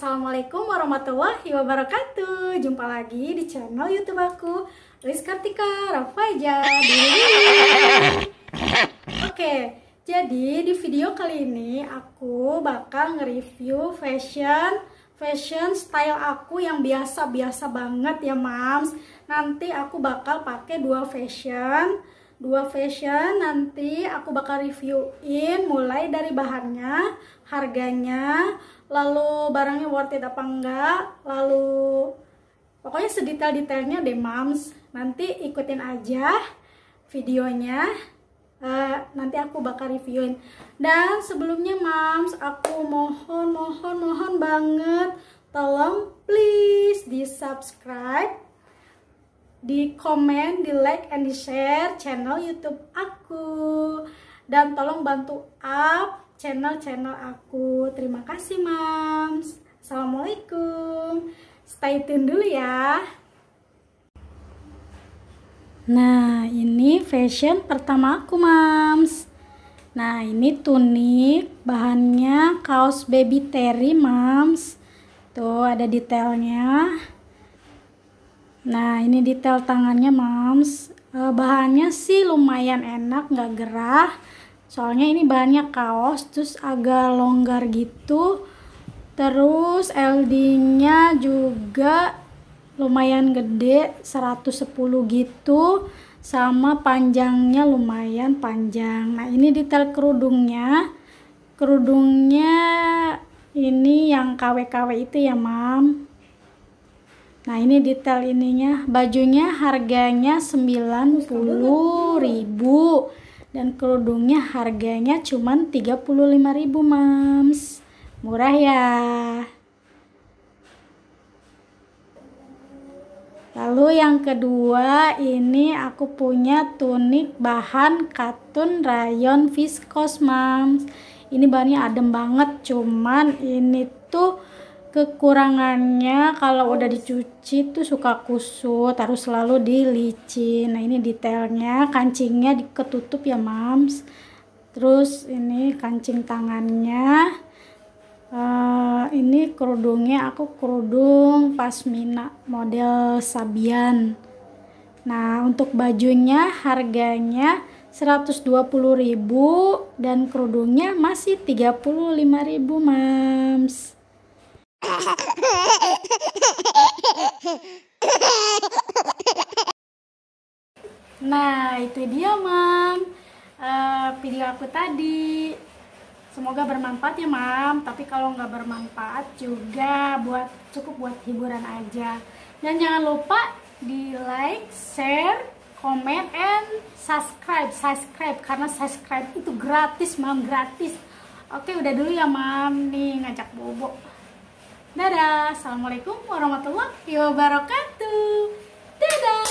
Assalamualaikum warahmatullahi wabarakatuh Jumpa lagi di channel youtube aku Riz Kartika Rafaja Oke, jadi di video kali ini aku bakal nge-review fashion Fashion style aku yang biasa-biasa banget ya mams Nanti aku bakal pakai dua fashion dua fashion nanti aku bakal reviewin mulai dari bahannya harganya lalu barangnya worth it apa enggak lalu pokoknya sedetail-detailnya deh mams nanti ikutin aja videonya uh, nanti aku bakal reviewin dan sebelumnya mams aku mohon mohon mohon banget tolong please di subscribe di komen, di like, and di share channel YouTube aku. Dan tolong bantu up channel-channel aku. Terima kasih, Mams. Assalamualaikum. Stay tune dulu ya. Nah, ini fashion pertama aku, Mams. Nah, ini tunik bahannya kaos baby terry, Mams. Tuh, ada detailnya. Nah, ini detail tangannya, Moms. Eh, bahannya sih lumayan enak, nggak gerah. Soalnya ini bahannya kaos, terus agak longgar gitu. Terus LD-nya juga lumayan gede, 110 gitu. Sama panjangnya lumayan panjang. Nah, ini detail kerudungnya. Kerudungnya ini yang KW-KW itu ya, Mam. Nah, ini detail ininya. Bajunya harganya 90.000 dan kerudungnya harganya cuma cuman 35.000, Mams. Murah ya. Lalu yang kedua ini aku punya tunik bahan katun rayon viskos mams. Ini bahannya adem banget cuman ini tuh kekurangannya kalau udah dicuci tuh suka kusut harus selalu dilicin nah ini detailnya kancingnya diketutup ya mams terus ini kancing tangannya uh, ini kerudungnya aku kerudung pasmina model sabian nah untuk bajunya harganya 120.000 dan kerudungnya masih 35.000 mams Nah, itu dia, Mam. Uh, video aku tadi. Semoga bermanfaat ya, Mam. Tapi kalau nggak bermanfaat juga buat cukup buat hiburan aja. Dan jangan lupa di like, share, comment and subscribe. Subscribe karena subscribe itu gratis, Mam, gratis. Oke, udah dulu ya, Mam. Nih ngajak bobo. Dadah, Assalamualaikum warahmatullahi wabarakatuh. Dadah.